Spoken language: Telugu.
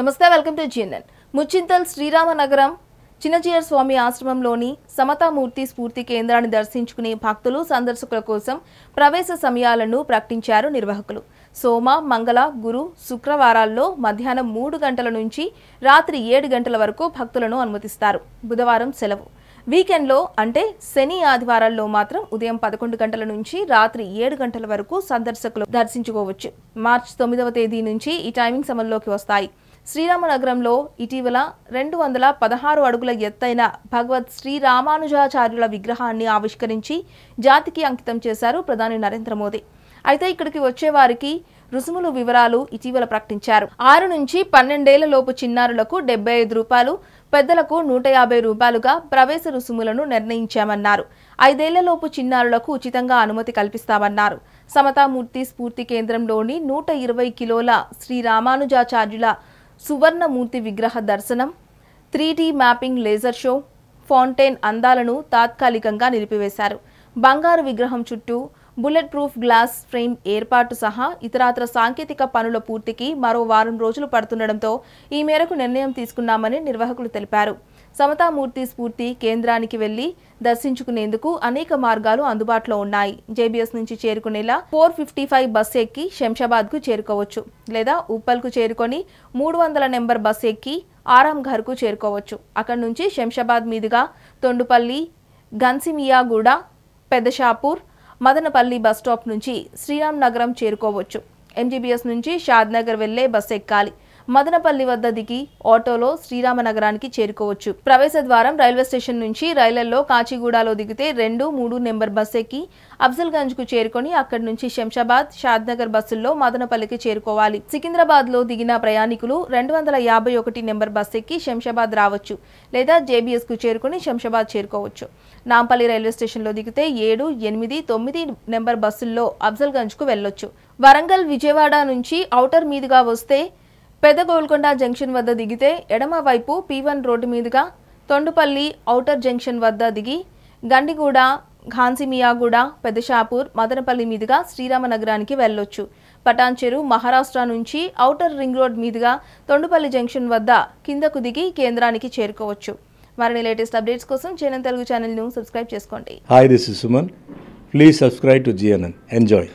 నమస్తే welcome to GNN Muchintal Sriramanagaram Chinna Jeeyar Swami ఆశ్రమంలోని సమతామూర్తి స్ఫూర్తి కేంద్రాన్ని దర్శించుకునే భక్తులు సందర్శకుల కోసం ప్రవేశ సమయాలను ప్రకటించారు నిర్వాహకులు సోమ మంగళ గురు శుక్రవారాల్లో మధ్యాహ్నం మూడు గంటల నుంచి రాత్రి ఏడు గంటల వరకు భక్తులను అనుమతిస్తారు బుధవారం సెలవు వీకెండ్లో అంటే శని ఆదివారాల్లో మాత్రం ఉదయం పదకొండు గంటల నుంచి రాత్రి ఏడు గంటల వరకు సందర్శకులు దర్శించుకోవచ్చు మార్చి తొమ్మిదవ తేదీ నుంచి ఈ టైమింగ్స్ అమల్లోకి వస్తాయి శ్రీరామనగరంలో ఇటీవల రెండు వందల పదహారు అడుగుల ఎత్తైన భగవత్ శ్రీరామానుజాచార్యుల విగ్రహాన్ని ఆవిష్కరించి జాతికి అంకితం చేశారు ప్రధాని నరేంద్ర మోదీ అయితే ఇక్కడికి వచ్చేవారికి రుసుములు వివరాలు ఇటీవల ప్రకటించారు ఆరు నుంచి పన్నెండేళ్లలోపు చిన్నారులకు డెబ్బై ఐదు రూపాయలు పెద్దలకు నూట యాభై రూపాయలుగా ప్రవేశ రుసుములను నిర్ణయించామన్నారు ఐదేళ్లలోపు చిన్నారులకు ఉచితంగా అనుమతి కల్పిస్తామన్నారు సమతామూర్తి స్ఫూర్తి కేంద్రంలోని నూట ఇరవై కిలోల శ్రీ రామానుజాచార్యుల సువర్ణమూర్తి విగ్రహ దర్శనం three mapping laser show fountain అందాలను తాత్కాలికంగా నిలిపివేశారు బంగారు విగ్రహం చుట్టూ బుల్లెట్ ప్రూఫ్ గ్లాస్ ఫ్రేమ్ ఏర్పాటు సహా ఇతరాత్ర సాంకేతిక పనుల పూర్తికి మరో వారం రోజులు పడుతుండటంతో ఈ మేరకు నిర్ణయం తీసుకున్నామని నిర్వాహకులు తెలిపారు సమతామూర్తి స్ఫూర్తి కేంద్రానికి వెళ్లి దర్శించుకునేందుకు అనేక మార్గాలు అందుబాటులో ఉన్నాయి జేబీఎస్ నుంచి చేరుకునేలా ఫోర్ ఫిఫ్టీ ఫైవ్ బస్ ఎక్కి శంషాబాద్కు చేరుకోవచ్చు లేదా ఉప్పల్కు చేరుకొని మూడు వందల నెంబర్ బస్ ఎక్కి ఆరాం కు చేరుకోవచ్చు అక్కడి నుంచి శంషాబాద్ మీదుగా తొండుపల్లి గన్సిమియాగూడ పెద్దషాపూర్ మదనపల్లి బస్ స్టాప్ నుంచి శ్రీరామ్ నగరం చేరుకోవచ్చు ఎంజీబీఎస్ నుంచి షాద్నగర్ వెళ్లే బస్సు ఎక్కాలి మదనపల్లి వద్ద దిగి ఆటోలో శ్రీరామనగరానికి చేరుకోవచ్చు ప్రవేశ ద్వారం రైల్వే స్టేషన్ నుంచి రైళ్లలో కాచిగూడలో దిగితే రెండు మూడు నెంబర్ బస్ ఎక్కి అఫ్జల్గంజ్ కు చేరుకొని అక్కడి నుంచి శంషాబాద్ షాద్నగర్ బస్సుల్లో మదనపల్లికి చేరుకోవాలి సికింద్రాబాద్ లో దిగిన ప్రయాణికులు రెండు వందల యాభై ఒకటి నెంబర్ బస్ ఎక్కి శంషాబాద్ రావచ్చు లేదా జేబీఎస్ కు చేరుకొని శంషాబాద్ చేరుకోవచ్చు నాంపల్లి రైల్వే స్టేషన్లో దిగితే ఏడు ఎనిమిది తొమ్మిది నెంబర్ బస్సుల్లో అఫ్జల్గంజ్ కు వెళ్ళొచ్చు వరంగల్ విజయవాడ నుంచి ఔటర్ మీదుగా వస్తే పెద్ద గోల్కొండ జంక్షన్ వద్ద దిగితే ఎడమవైపు పీవన్ రోడ్డు మీదుగా తొండుపల్లి ఔటర్ జంక్షన్ వద్ద దిగి గండిగూడ ఘాన్సిమియాగూడ పెద్దషాపూర్ మదనపల్లి మీదుగా శ్రీరామనగరానికి వెళ్ళొచ్చు పటాన్చెరు మహారాష్ట్ర నుంచి ఔటర్ రింగ్ రోడ్ మీదుగా తొండుపల్లి జంక్షన్ వద్ద కిందకు దిగి కేంద్రానికి చేరుకోవచ్చు మరిన్ని లేటెస్ట్ అప్డేట్స్ కోసం జేఎన్ఎన్ తెలుగు ఛానల్ను సబ్స్క్రైబ్ చేసుకోండి hi this is Suman please subscribe to GNN enjoy